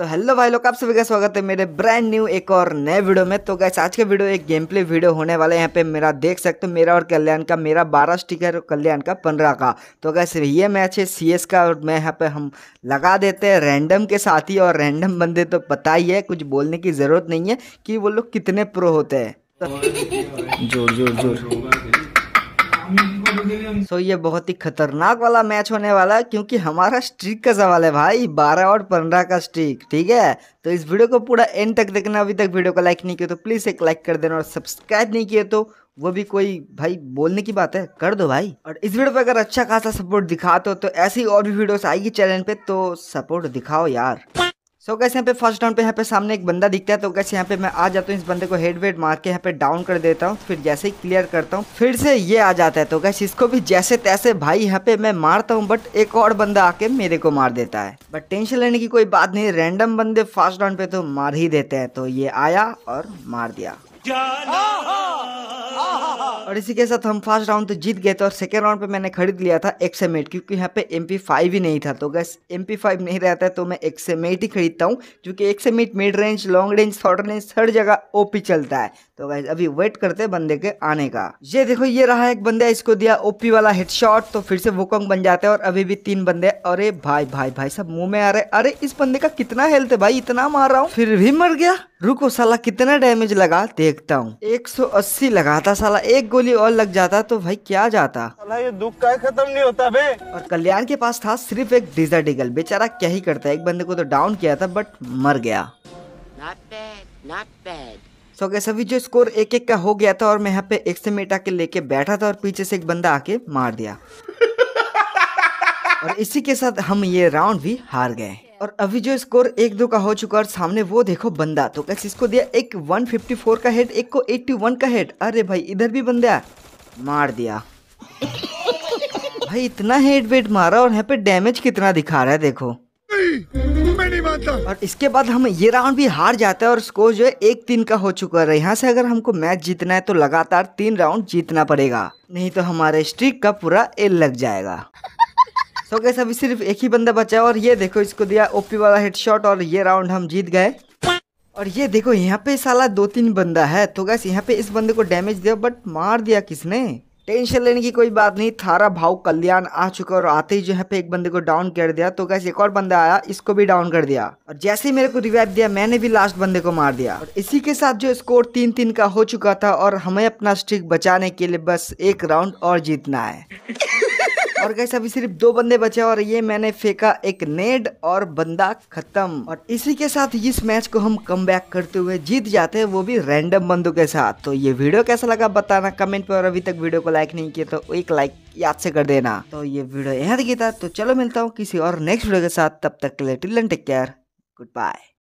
तो हेलो भाई लोग आप सभी का स्वागत है मेरे ब्रांड न्यू एक और नए वीडियो में तो गैस आज का वीडियो एक गेम प्ले वीडियो होने वाला है यहाँ पे मेरा देख सकते हो मेरा और कल्याण का मेरा बारह स्टिकर और कल्याण का पंद्रह का तो गैस ये मैच है सीएस का और मैं यहाँ पे हम लगा देते हैं रैंडम के साथ ही और रैंडम बंदे तो पता ही है कुछ बोलने की ज़रूरत नहीं है कि वो लोग कितने प्रो होते हैं तो... जोर जोर जोर सो ये बहुत ही खतरनाक वाला मैच होने वाला है क्योंकि हमारा स्ट्रीक का सवाल है भाई बारह और पंद्रह का स्ट्रीक ठीक है तो इस वीडियो को पूरा एंड तक देखना अभी तक वीडियो को लाइक नहीं किया तो प्लीज़ एक लाइक कर देना और सब्सक्राइब नहीं किया तो वो भी कोई भाई बोलने की बात है कर दो भाई और इस वीडियो पे अगर अच्छा खासा सपोर्ट दिखा दो तो ऐसी और भी वीडियो आएगी चैनल पे तो सपोर्ट दिखाओ यार सो कैसे यहाँ पे फर्स्ट राउंड पे यहाँ पे सामने एक बंदा दिखता है तो कैसे यहाँ पे मैं आ जाता हूँ इस बंदे को हेड वेड मार के यहाँ पे डाउन कर देता हूँ फिर जैसे ही क्लियर करता हूँ फिर से ये आ जाता है तो कैसे इसको भी जैसे तैसे भाई यहाँ पे मैं मारता हूँ बट एक और बंदा आके मेरे को मार देता है बट टेंशन लेने की कोई बात नहीं रैंडम बंदे फर्स्ट राउंड पे तो मार ही देते हैं तो ये आया और मार दिया और इसी के साथ हम फर्स्ट राउंड तो जीत गए थे और सेकेंड राउंड पे मैंने खरीद लिया था एक्सेमेट क्योंकि यहाँ पे एम फाइव ही नहीं था तो गैस एम फाइव नहीं रहता है तो मैं एक्सेमेट ही खरीदता हूँ क्योंकि एक्सेमेट mid range long range short range हर जगह ओपी चलता है तो गैस अभी वेट करते हैं बंदे के आने का ये देखो ये रहा एक बंदे इसको दिया ओपी वाला हेडशॉट तो फिर से वोकंग बन जाते हैं और अभी भी तीन बंदे अरे भाई भाई भाई सब मुंह में आ रहे अरे इस बंदे का कितना हेल्थ है भाई इतना मार रहा हूँ फिर भी मर गया रुको साला कितना डैमेज लगा देखता हूँ 180 लगा था जाता साला एक गोली और लग जाता तो भाई क्या जाता साला ये दुख का खत्म नहीं होता बे और कल्याण के पास था सिर्फ एक डिजर्ट ईगल बेचारा क्या ही करता एक बंदे को तो डाउन किया था बट मर गया not bad, not bad. So so, सभी जो स्कोर एक एक का हो गया था और मैं यहाँ पे एक से मेटा के लेके बैठा था और पीछे से एक बंदा आके मार दिया और इसी के साथ हम ये राउंड भी हार गए और अभी जो स्कोर एक दो का हो चुका और सामने वो देखो बंदा तो कैसे इसको दिया एक 154 का हेड एक को 81 का हेड अरे भाई इधर भी बंदा मार दिया भाई इतना हेड वेट मारा और यहाँ पे डैमेज कितना दिखा रहा है देखो और इसके बाद हम ये राउंड भी हार जाते हैं और स्कोर जो है एक तीन का हो चुका है यहाँ से अगर हमको मैच जीतना है तो लगातार तीन राउंड जीतना पड़ेगा नहीं तो हमारे स्ट्रीक का पूरा एल लग जाएगा सो गैस कैसे अभी सिर्फ एक ही बंदा बचा है और ये देखो इसको दिया ओपी वाला हेडशॉट और ये राउंड हम जीत गए और ये देखो यहाँ पे साला दो तीन बंदा है तो गैस यहाँ पे इस बंदे को डैमेज दिया बट मार दिया किसने टेंशन लेने की कोई बात नहीं थारा भाव कल्याण आ चुका और आते ही जो है पे एक बंदे को डाउन कर दिया तो कैसे एक और बंदा आया इसको भी डाउन कर दिया और जैसे ही मेरे को रिवाइव दिया मैंने भी लास्ट बंदे को मार दिया और इसी के साथ जो स्कोर तीन तीन का हो चुका था और हमें अपना स्ट्रिक बचाने के लिए बस एक राउंड और जीतना है और कैसे अभी सिर्फ दो बंदे बचे और ये मैंने फेंका एक नेड और बंदा खत्म और इसी के साथ इस मैच को हम कम करते हुए जीत जाते हैं वो भी रैंडम बंदों के साथ तो ये वीडियो कैसा लगा बताना कमेंट पर और अभी तक वीडियो को लाइक नहीं किया तो एक लाइक याद से कर देना तो ये वीडियो यहाँ तक था तो चलो मिलता हूँ किसी और नेक्स्ट वीडियो के साथ तब तक के लिए till take care good bye